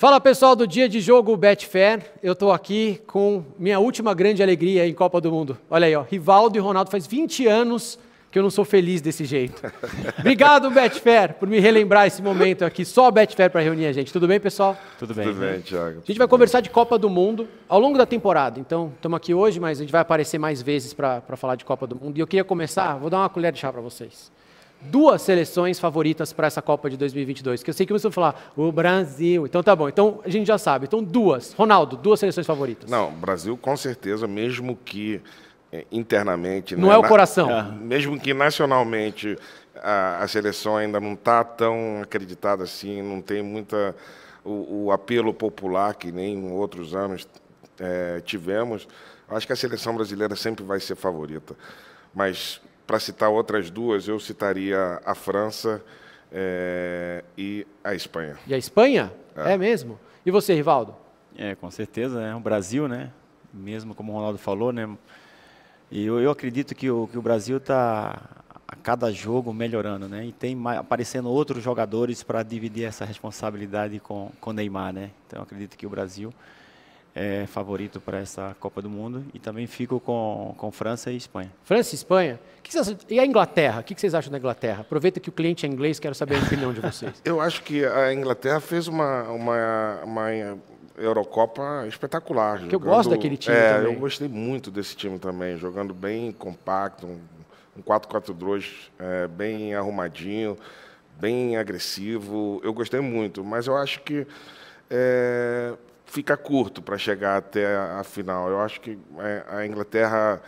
Fala pessoal do dia de jogo Betfair, eu estou aqui com minha última grande alegria em Copa do Mundo. Olha aí, ó, Rivaldo e Ronaldo, faz 20 anos que eu não sou feliz desse jeito. Obrigado Betfair por me relembrar esse momento aqui, só a Betfair para reunir a gente. Tudo bem pessoal? Tudo bem. Tudo bem, Thiago. A gente vai conversar de Copa do Mundo ao longo da temporada, então estamos aqui hoje, mas a gente vai aparecer mais vezes para falar de Copa do Mundo. E eu queria começar, vou dar uma colher de chá para vocês duas seleções favoritas para essa Copa de 2022, que eu sei que você vai falar, o Brasil. Então tá bom, então a gente já sabe. Então duas. Ronaldo, duas seleções favoritas. Não, Brasil com certeza, mesmo que é, internamente... Não né, é o coração. Na, ah. mesmo que nacionalmente a, a seleção ainda não está tão acreditada assim, não tem muita... O, o apelo popular que nem em outros anos é, tivemos, acho que a seleção brasileira sempre vai ser favorita. Mas para citar outras duas, eu citaria a França é, e a Espanha. E a Espanha? É. é. mesmo? E você, Rivaldo? É, com certeza. Né? O Brasil, né? Mesmo como o Ronaldo falou, né? E eu, eu acredito que o, que o Brasil está a cada jogo melhorando, né? E tem aparecendo outros jogadores para dividir essa responsabilidade com, com Neymar, né? Então acredito que o Brasil é, favorito para essa Copa do Mundo e também fico com, com França e Espanha. França e Espanha? Que que vocês, e a Inglaterra? O que, que vocês acham da Inglaterra? Aproveita que o cliente é inglês, quero saber a opinião de vocês. Eu acho que a Inglaterra fez uma, uma, uma Eurocopa espetacular. Que eu gosto daquele time é, também. Eu gostei muito desse time também, jogando bem compacto, um, um 4-4-2 é, bem arrumadinho, bem agressivo. Eu gostei muito, mas eu acho que é, fica curto para chegar até a final. Eu acho que é, a Inglaterra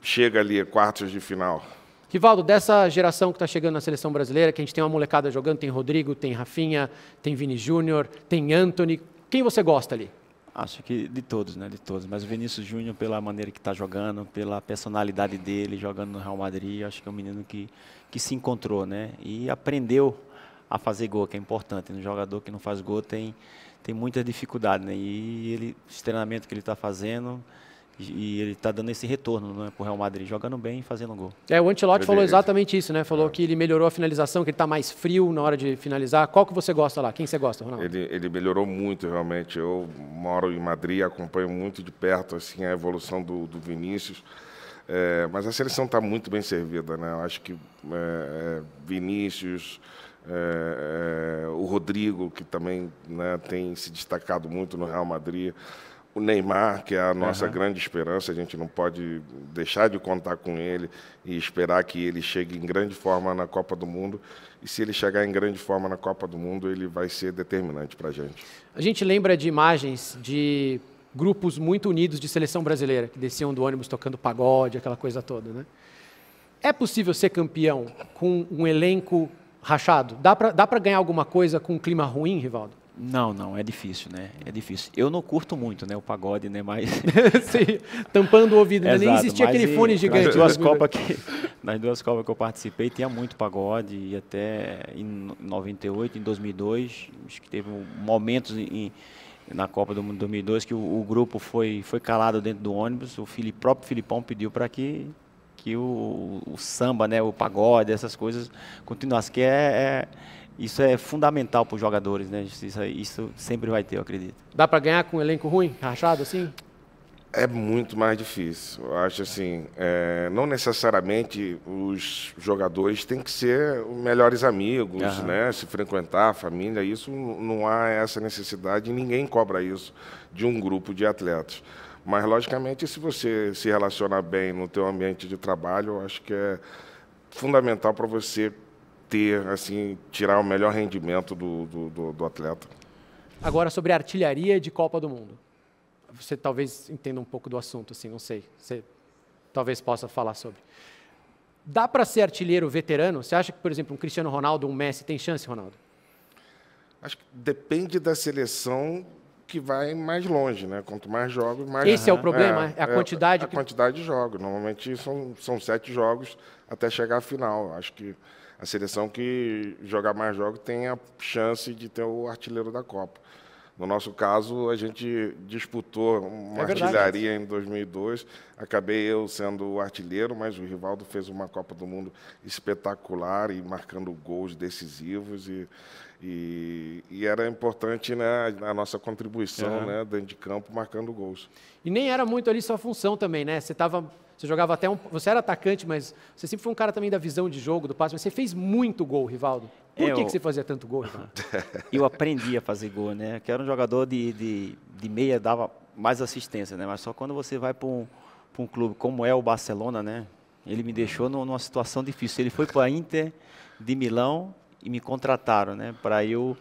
chega ali a quartos de final. Rivaldo, dessa geração que está chegando na seleção brasileira, que a gente tem uma molecada jogando, tem Rodrigo, tem Rafinha, tem Vini Júnior, tem Anthony, quem você gosta ali? Acho que de todos, né? De todos. Mas o Vinícius Júnior, pela maneira que está jogando, pela personalidade dele jogando no Real Madrid, acho que é um menino que, que se encontrou, né? E aprendeu a fazer gol, que é importante. Né? Um jogador que não faz gol tem, tem muita dificuldade, né? E ele, esse treinamento que ele está fazendo e ele está dando esse retorno né, para o Real Madrid, jogando bem e fazendo gol. É, o Ancelotti falou exatamente isso, né? Falou é. que ele melhorou a finalização, que ele está mais frio na hora de finalizar. Qual que você gosta lá? Quem você gosta, Ronaldo? Ele, ele melhorou muito, realmente. Eu moro em Madrid, acompanho muito de perto assim, a evolução do, do Vinícius. É, mas a seleção está muito bem servida, né? Eu acho que é, é Vinícius, é, é, o Rodrigo, que também né, tem se destacado muito no Real Madrid, o Neymar, que é a nossa uhum. grande esperança, a gente não pode deixar de contar com ele e esperar que ele chegue em grande forma na Copa do Mundo. E se ele chegar em grande forma na Copa do Mundo, ele vai ser determinante para a gente. A gente lembra de imagens de grupos muito unidos de seleção brasileira, que desciam do ônibus tocando pagode, aquela coisa toda, né? É possível ser campeão com um elenco rachado? Dá para ganhar alguma coisa com um clima ruim, Rivaldo? Não, não, é difícil, né? É difícil. Eu não curto muito, né? O pagode, né? Mas. Sim, tampando o ouvido, né? Exato, nem existia aquele fone gigante. Nas duas, né? Copas que, nas duas Copas que eu participei, tinha muito pagode, e até em 98, em 2002, acho que teve momentos em, na Copa do Mundo 2002 que o, o, grupo foi, foi calado dentro do ônibus. O Fili, próprio Filipão pediu para que que o, o samba, né, o pagode, essas coisas continuassem, que é, é isso é fundamental para os jogadores, né? Isso, isso, sempre vai ter, eu acredito. Dá para ganhar com um elenco ruim, rachado assim? É muito mais difícil. Eu acho assim, é, não necessariamente os jogadores têm que ser melhores amigos, né? Se frequentar a família, isso não há essa necessidade. Ninguém cobra isso de um grupo de atletas. Mas, logicamente, se você se relacionar bem no teu ambiente de trabalho, eu acho que é fundamental para você ter, assim, tirar o melhor rendimento do, do, do, do atleta. Agora, sobre artilharia de Copa do Mundo. Você talvez entenda um pouco do assunto, assim, não sei. Você talvez possa falar sobre. Dá para ser artilheiro veterano? Você acha que, por exemplo, um Cristiano Ronaldo, um Messi tem chance, Ronaldo? Acho que depende da seleção que vai mais longe, né? Quanto mais jogos, mais. Esse é o né? problema, é, a é, é quantidade. É, a que... quantidade de jogos. Normalmente são, são sete jogos até chegar à final. Acho que a seleção que jogar mais jogos tem a chance de ter o artilheiro da Copa. No nosso caso, a gente disputou é uma é artilharia em 2002. Acabei eu sendo o artilheiro, mas o Rivaldo fez uma Copa do Mundo espetacular e marcando gols decisivos. E, e, e era importante né, a nossa contribuição uhum. né, dentro de campo, marcando gols. E nem era muito ali sua função também, né? Você estava você jogava até um. Você era atacante, mas você sempre foi um cara também da visão de jogo, do passe, mas você fez muito gol, Rivaldo. Por é, eu... que, você fazia tanto gol, Rivaldo? eu aprendi a fazer gol, né? Que era um jogador de, de, de meia, dava mais assistência, né? Mas só quando você vai para um, um clube como é o Barcelona, né? Ele me deixou numa situação difícil. Ele foi para a Inter de Milão e me contrataram, né? Para eu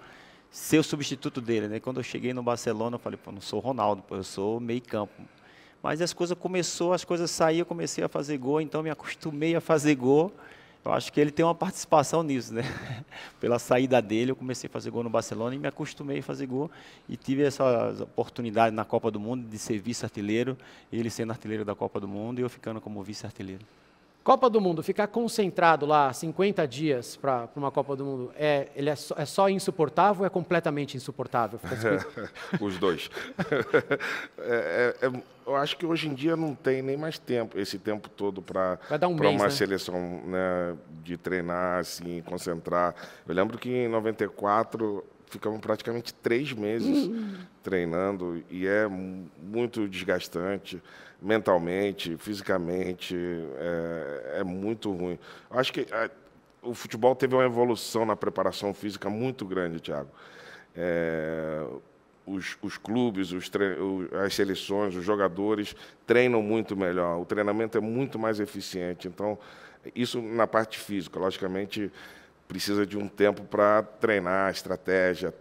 ser o substituto dele, né? Quando eu cheguei no Barcelona, eu falei, pô, não sou Ronaldo, pô, eu sou meio campo. Mas as coisas começou, as coisas saíram, eu comecei a fazer gol, então me acostumei a fazer gol. Eu acho que ele tem uma participação nisso, né? Pela saída dele, eu comecei a fazer gol no Barcelona e me acostumei a fazer gol e tive essa oportunidade na Copa do Mundo de ser vice-artilheiro, ele sendo artilheiro da Copa do Mundo e eu ficando como vice-artilheiro. Copa do Mundo, ficar concentrado lá 50 dias para uma Copa do Mundo, é, ele é, só, é só insuportável ou é completamente insuportável? Os dois. É, é, é, eu acho que hoje em dia não tem nem mais tempo, esse tempo todo para um uma né? seleção né, de treinar, assim, concentrar. Eu lembro que em 94 ficamos praticamente três meses treinando e é muito desgastante mentalmente, fisicamente, é, é muito ruim. Acho que é, o futebol teve uma evolução na preparação física muito grande, Thiago. É, os, os, clubes, os as seleções, os jogadores treinam muito melhor. O treinamento é muito mais eficiente. Então, isso na parte física, logicamente precisa de um tempo para treinar estratégia,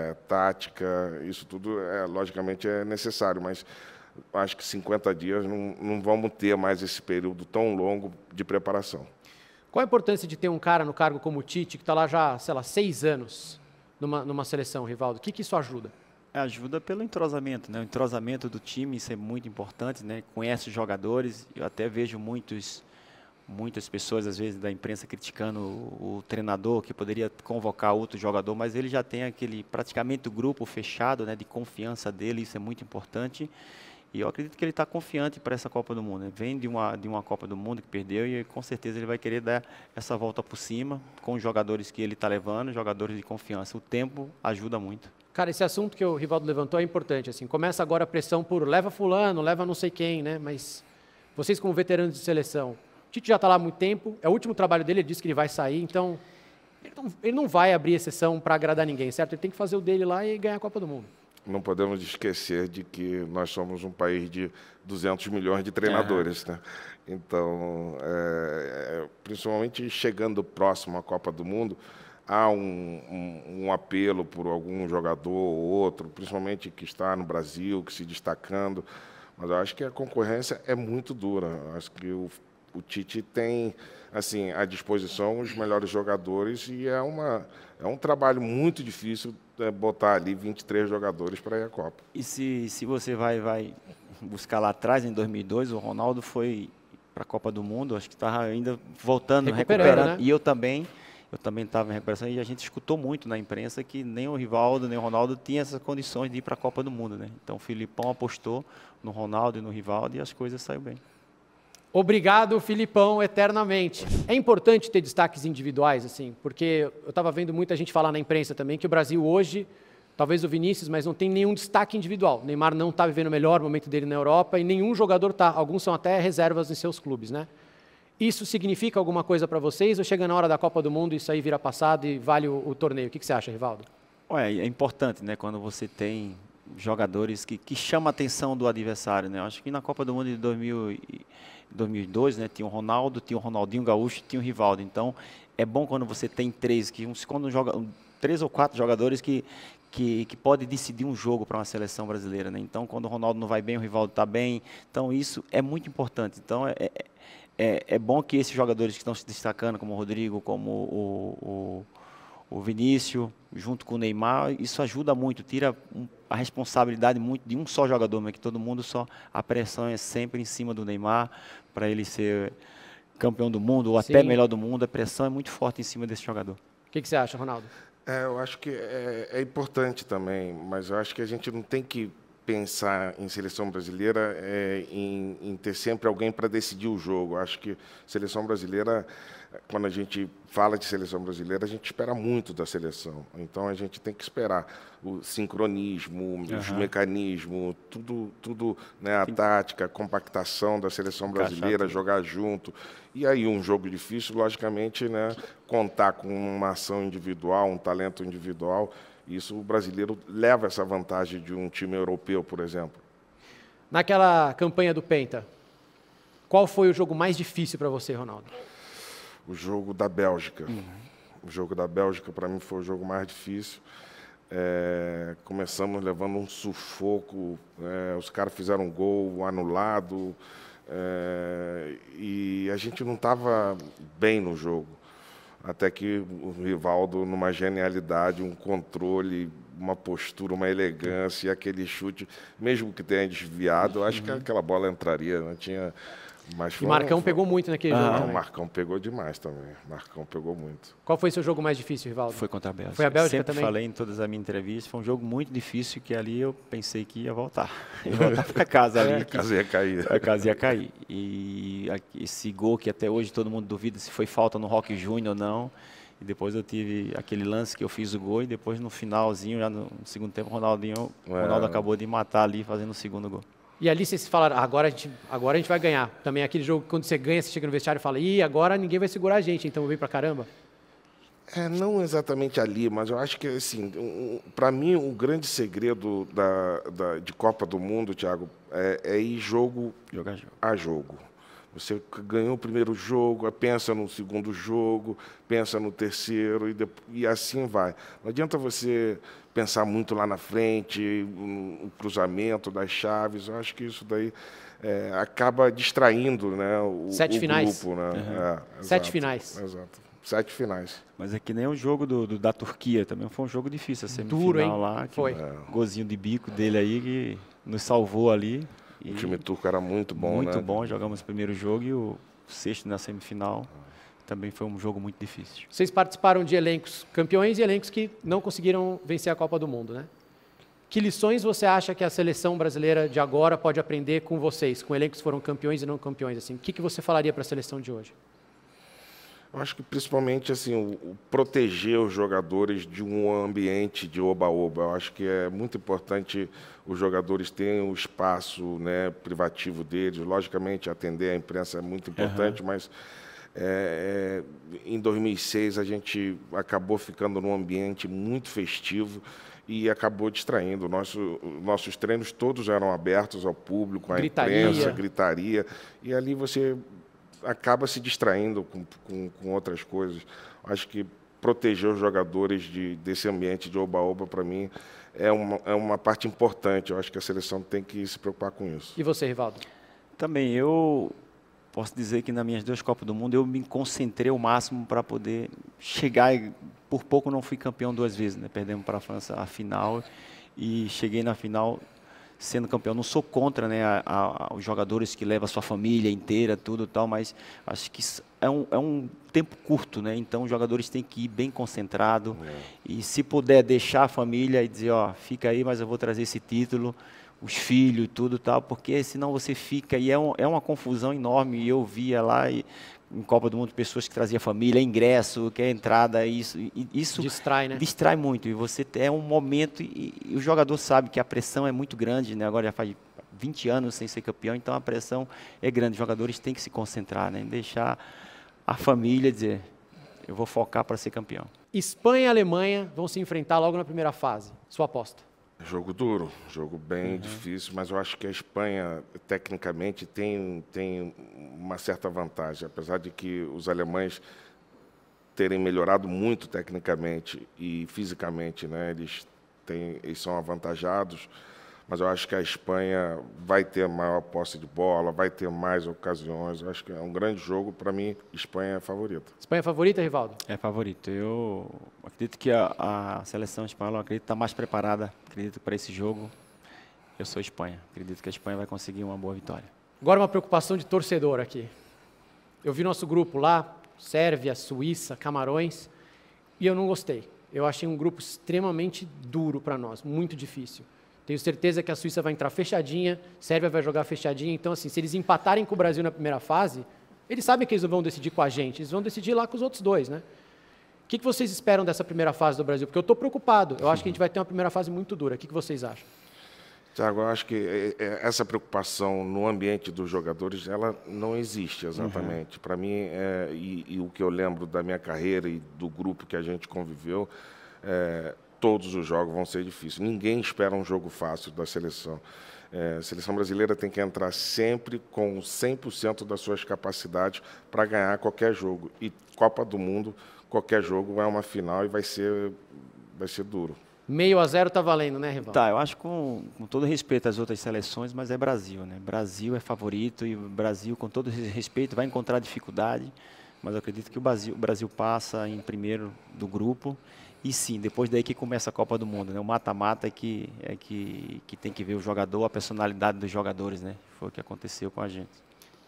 é, tática, isso tudo é, logicamente é necessário, mas acho que 50 dias não, não vamos ter mais esse período tão longo de preparação. Qual a importância de ter um cara no cargo como o Tite, que está lá já, sei lá, seis anos numa, numa seleção, Rivaldo? O que, que isso ajuda? É, ajuda pelo entrosamento, né? O entrosamento do time, isso é muito importante, né? Conhece os jogadores, eu até vejo muitos, muitas pessoas, às vezes, da imprensa criticando o, o treinador, que poderia convocar outro jogador, mas ele já tem aquele, praticamente, o grupo fechado, né? De confiança dele, isso é muito importante. E eu acredito que ele está confiante para essa Copa do Mundo. Né? Vem de uma, de uma Copa do Mundo que perdeu e com certeza ele vai querer dar essa volta por cima com os jogadores que ele está levando, jogadores de confiança. O tempo ajuda muito. Cara, esse assunto que o Rivaldo levantou é importante. Assim, começa agora a pressão por leva fulano, leva não sei quem, né? Mas vocês como veteranos de seleção, o Tite já está lá há muito tempo. É o último trabalho dele. Ele disse que ele vai sair. Então ele não, ele não vai abrir exceção para agradar ninguém, certo? Ele tem que fazer o dele lá e ganhar a Copa do Mundo não podemos esquecer de que nós somos um país de 200 milhões de treinadores. Uhum. Né? Então, é, é, principalmente chegando próximo à Copa do Mundo, há um, um, um, apelo por algum jogador ou outro, principalmente que está no Brasil, que se destacando. Mas eu acho que a concorrência é muito dura. Eu acho que o, o Tite tem assim à disposição os melhores jogadores e é uma é um trabalho muito difícil é, botar ali 23 jogadores para ir à Copa. E se, se você vai, vai buscar lá atrás, em 2002, o Ronaldo foi para a Copa do Mundo, acho que estava ainda voltando, né, recuperando. recuperando. Né? E eu também, eu também estava em recuperação e a gente escutou muito na imprensa que nem o Rivaldo, nem o Ronaldo tinham essas condições de ir para a Copa do Mundo, né? Então o Filipão apostou no Ronaldo e no Rivaldo e as coisas saíram bem. Obrigado, Filipão, eternamente. É importante ter destaques individuais, assim, porque eu estava vendo muita gente falar na imprensa também que o Brasil hoje, talvez o Vinícius, mas não tem nenhum destaque individual. O Neymar não está vivendo o melhor momento dele na Europa e nenhum jogador está. Alguns são até reservas em seus clubes, né? Isso significa alguma coisa para vocês ou chega na hora da Copa do Mundo e isso aí vira passado e vale o, o torneio? O que, que, você acha, Rivaldo? Ué, é importante, né? Quando você tem jogadores que, que chamam a atenção do adversário, né? Eu acho que na Copa do Mundo de 2000 2002, né? Tinha o Ronaldo, tinha o Ronaldinho Gaúcho, tinha o Rivaldo. Então, é bom quando você tem três, que uns, quando joga três ou quatro jogadores que que, que pode decidir um jogo para uma seleção brasileira, né? Então, quando o Ronaldo não vai bem, o Rivaldo está bem. Então, isso é muito importante. Então, é, é, é, é bom que esses jogadores que estão se destacando, como o Rodrigo, como o, o o Vinícius, junto com o Neymar, isso ajuda muito, tira a responsabilidade muito de um só jogador, mas que todo mundo só a pressão é sempre em cima do Neymar para ele ser campeão do mundo ou Sim. até melhor do mundo, a pressão é muito forte em cima desse jogador. O que, que você acha, Ronaldo? É, eu acho que é, é importante também, mas eu acho que a gente não tem que pensar em seleção brasileira é, em, em, ter sempre alguém para decidir o jogo. Acho que seleção brasileira quando a gente fala de seleção brasileira, a gente espera muito da seleção. Então a gente tem que esperar o sincronismo, uhum. os mecanismos, tudo, tudo né, a tática, a compactação da seleção brasileira, jogar junto. E aí um jogo difícil, logicamente, né, contar com uma ação individual, um talento individual. Isso o brasileiro leva essa vantagem de um time europeu, por exemplo. Naquela campanha do Penta, qual foi o jogo mais difícil para você, Ronaldo? o jogo da Bélgica. Uhum. O jogo da Bélgica, para mim, foi o jogo mais difícil. É, começamos levando um sufoco, é, os caras fizeram um gol anulado é, e a gente não estava bem no jogo. Até que o Rivaldo, numa genialidade, um controle, uma postura, uma elegância, e aquele chute, mesmo que tenha desviado, eu acho uhum. que aquela bola entraria, não né? tinha mas e Marcão um... pegou muito naquele ah, jogo. Não, né? Marcão pegou demais também. Marcão pegou muito. Qual foi seu jogo mais difícil, Rivaldo? Foi contra a Bélgica. Foi a Bélgica Sempre também? falei em todas as minhas entrevistas, foi um jogo muito difícil que ali eu pensei que ia voltar. Ia voltar para casa ali. a casa ia cair. A casa ia cair. E esse gol que até hoje todo mundo duvida se foi falta no Rock Júnior ou não. E depois eu tive aquele lance que eu fiz o gol e depois no finalzinho, já no segundo tempo, Ronaldinho, é. Ronaldo acabou de matar ali fazendo o segundo gol. E ali vocês falaram, ah, agora a, gente, agora a gente vai ganhar. Também aquele jogo que quando você ganha, você chega no vestiário e fala, ih, agora ninguém vai segurar a gente, então eu vim pra caramba. É, não exatamente ali, mas eu acho que, assim, um, para mim, o um grande segredo da, da, de Copa do Mundo, Thiago, é, é ir jogo, jogo a jogo. A jogo. Você ganhou o primeiro jogo, pensa no segundo jogo, pensa no terceiro e, depois, e assim vai. Não adianta você pensar muito lá na frente, o cruzamento das chaves. Eu acho que isso daí é, acaba distraindo né, o, Sete o finais. grupo. Né? Uhum. É, exato, Sete finais. Exato sete finais. Mas é que nem o jogo do, do, da Turquia também foi um jogo difícil, a semifinal Duro, hein? lá. Que foi. Um é. gozinho de bico dele aí que nos salvou ali. E o time turco era muito bom, muito né? Muito bom, jogamos o primeiro jogo e o sexto na semifinal. Também foi um jogo muito difícil. Vocês participaram de elencos campeões e elencos que não conseguiram vencer a Copa do Mundo, né? Que lições você acha que a seleção brasileira de agora pode aprender com vocês, com elencos que foram campeões e não campeões? Assim, o que, que você falaria para a seleção de hoje? Eu acho que principalmente assim, o, o proteger os jogadores de um ambiente de oba-oba. Eu acho que é muito importante os jogadores terem o espaço né, privativo deles. Logicamente, atender a imprensa é muito importante, uhum. mas é, é em 2006 a gente acabou ficando num ambiente muito festivo e acabou distraindo. Nosso, nossos treinos todos eram abertos ao público, à gritaria. imprensa, gritaria. E ali você acaba se distraindo com, com, com outras coisas. Acho que proteger os jogadores de, desse ambiente de oba-oba, para mim, é uma, é uma parte importante. Eu acho que a seleção tem que se preocupar com isso. E você, Rivaldo? Também, eu posso dizer que nas minhas duas Copas do Mundo eu me concentrei o máximo para poder chegar e por pouco não fui campeão duas vezes, né? Perdemos para a França a final e cheguei na final sendo campeão. Não sou contra né, a, a, os jogadores que levam a sua família inteira, tudo tal, mas acho que é um, é um tempo curto, né? Então os jogadores têm que ir bem concentrado é. e se puder deixar a família e dizer, ó, fica aí, mas eu vou trazer esse título, os filhos, e tudo tal, porque senão você fica e é, um, é uma confusão enorme. E eu via lá e em Copa do Mundo pessoas que traziam família, ingresso, que é entrada, isso, isso distrai, né? distrai muito. E você é um momento e, e, o jogador sabe que a pressão é muito grande, né? Agora já faz 20 anos sem ser campeão, então a pressão é grande. Os jogadores têm que se concentrar, né? Deixar a família dizer, eu vou focar para ser campeão. Espanha e Alemanha vão se enfrentar logo na primeira fase. Sua aposta? Jogo duro, jogo bem uhum. difícil, mas eu acho que a Espanha, tecnicamente, tem, tem uma certa vantagem, apesar de que os alemães terem melhorado muito tecnicamente e fisicamente, né? eles, têm, eles são avantajados mas eu acho que a Espanha vai ter maior posse de bola, vai ter mais ocasiões. Eu acho que é um grande jogo. Para mim, Espanha é favorita. Espanha é favorita, Rivaldo? É favorito. Eu acredito que a, a seleção espanhola está mais preparada, acredito para esse jogo. Eu sou Espanha. Acredito que a Espanha vai conseguir uma boa vitória. Agora uma preocupação de torcedor aqui. Eu vi nosso grupo lá, Sérvia, Suíça, Camarões, e eu não gostei. Eu achei um grupo extremamente duro para nós, muito difícil. Tenho certeza que a Suíça vai entrar fechadinha, Sérvia vai jogar fechadinha. Então, assim, se eles empatarem com o Brasil na primeira fase, eles sabem que eles não vão decidir com a gente, eles vão decidir lá com os outros dois, né? O que, que vocês esperam dessa primeira fase do Brasil? Porque eu estou preocupado. Eu acho que a gente vai ter uma primeira fase muito dura. O que, que vocês acham? Tiago, eu acho que eh, eh, essa preocupação no ambiente dos jogadores, ela não existe uhum. exatamente. Uhum. Para mim, é, e, e, o que eu lembro da minha carreira e do grupo que a gente conviveu, é, todos os jogos vão ser difíceis. Ninguém espera um jogo fácil da seleção. É, a seleção brasileira tem que entrar sempre com 100% das suas capacidades para ganhar qualquer jogo. E Copa do Mundo, qualquer jogo é uma final e vai ser, vai ser duro. Meio a zero tá valendo, né, Rival? Tá, eu acho com, com todo respeito às outras seleções, mas é Brasil, né? Brasil é favorito e o Brasil, com todo respeito, vai encontrar dificuldade, mas eu acredito que o Brasil, o Brasil passa em primeiro do grupo e sim, depois daí que começa a Copa do Mundo, né? O mata-mata é que, é que, que tem que ver o jogador, a personalidade dos jogadores, né? Foi o que aconteceu com a gente.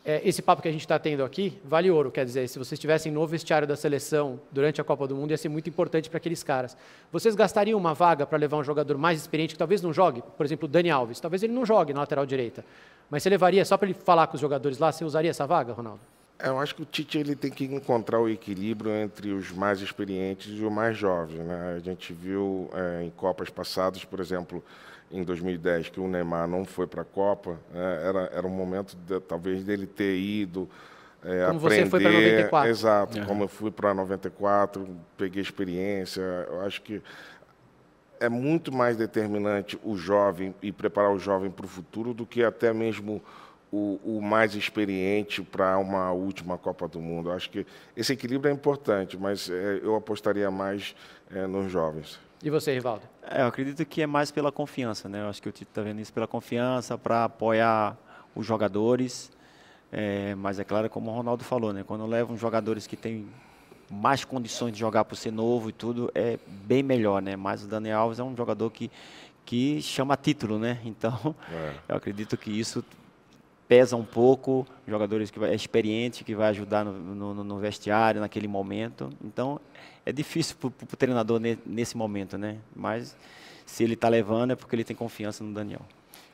É, esse papo que a gente está tendo aqui vale ouro, quer dizer, se vocês estivessem no vestiário da seleção durante a Copa do Mundo, ia ser muito importante para aqueles caras. Vocês gastariam uma vaga para levar um jogador mais experiente que talvez não jogue? Por exemplo, o Dani Alves. Talvez ele não jogue na lateral direita. Mas você levaria só para ele falar com os jogadores lá? Você usaria essa vaga, Ronaldo? Eu acho que o Tite ele tem que encontrar o equilíbrio entre os mais experientes e o mais jovem. Né? A gente viu é, em Copas passadas, por exemplo, em 2010, que o Neymar não foi para a Copa. É, era, era um momento, de, talvez, dele ter ido é, como aprender. você foi para 94. Exato, uhum. como eu fui para 94, peguei experiência. Eu acho que é muito mais determinante o jovem e preparar o jovem para o futuro do que até mesmo o, o mais experiente para uma última Copa do Mundo. acho que esse equilíbrio é importante, mas é, eu apostaria mais é, nos jovens. E você, Rivaldo? É, eu acredito que é mais pela confiança, né? Eu acho que o Tito está vendo isso pela confiança, para apoiar os jogadores. É, mas é claro, como o Ronaldo falou, né? Quando levam jogadores que têm mais condições de jogar por ser novo e tudo, é bem melhor, né? Mas o Daniel Alves é um jogador que, que chama título, né? Então, é. eu acredito que isso pesa um pouco, jogadores que é experiente, que vai ajudar no, no, no, vestiário naquele momento. Então, é difícil para o treinador ne, nesse momento, né? Mas se ele está levando é porque ele tem confiança no Daniel.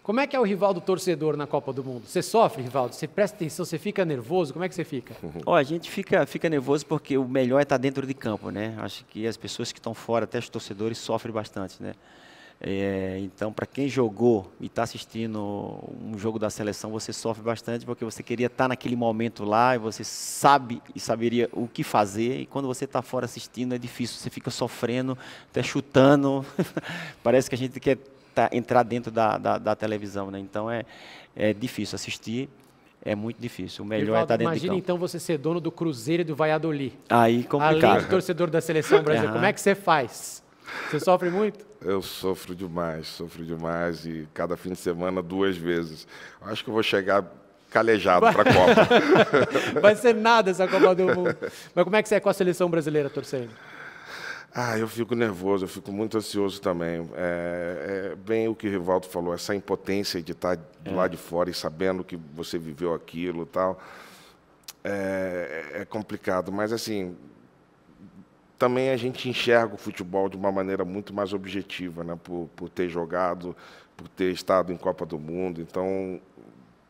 Como é que é o rival do torcedor na Copa do Mundo? Você sofre, Rivaldo? Você presta atenção? Você fica nervoso? Como é que você fica? ó a gente fica, fica nervoso porque o melhor é estar tá dentro de campo, né? Acho que as pessoas que estão fora, até os torcedores, sofrem bastante, né? É, então, para quem jogou e está assistindo um jogo da seleção, você sofre bastante porque você queria estar tá naquele momento lá e você sabe e saberia o que fazer. E quando você está fora assistindo, é difícil, você fica sofrendo, até chutando. Parece que a gente quer tá, entrar dentro da, da, da televisão, né? Então, é, é difícil assistir. É muito difícil. O melhor Rivaldo, é estar tá dentro imagina, de então você ser dono do Cruzeiro e do Valladolid. Aí complicado. Além de torcedor da seleção brasileira, uhum. como é que você faz? Você sofre muito? Eu sofro demais, sofro demais e cada fim de semana duas vezes. Acho que eu vou chegar calejado para a Copa. Vai ser nada essa Copa do Mundo. Mas como é que você é com a seleção brasileira torcendo? Ah, eu fico nervoso, eu fico muito ansioso também. É, é bem o que o Rivaldo falou, essa impotência de estar tá do é. lado de fora e sabendo que você viveu aquilo e tal. É, é complicado, mas assim, também a gente enxerga o futebol de uma maneira muito mais objetiva, né? por, por ter jogado, por ter estado em Copa do Mundo. Então,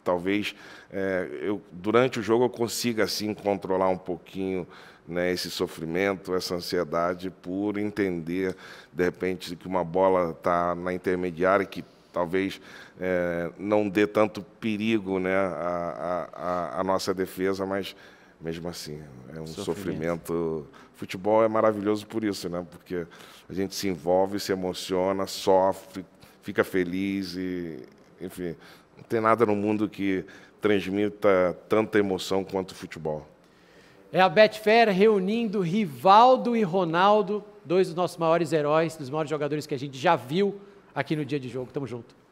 talvez é, eu, durante o jogo eu consiga assim controlar um pouquinho né, esse sofrimento, essa ansiedade, por entender de repente que uma bola está na intermediária que talvez é, não dê tanto perigo né, à, à, à nossa defesa, mas mesmo assim, é um sofrimento. sofrimento. Futebol é maravilhoso por isso, né? Porque a gente se envolve, se emociona, sofre, fica feliz e, enfim, não tem nada no mundo que transmita tanta emoção quanto o futebol. É a Betfair reunindo Rivaldo e Ronaldo, dois dos nossos maiores heróis, dos maiores jogadores que a gente já viu aqui no dia de jogo. Tamo junto.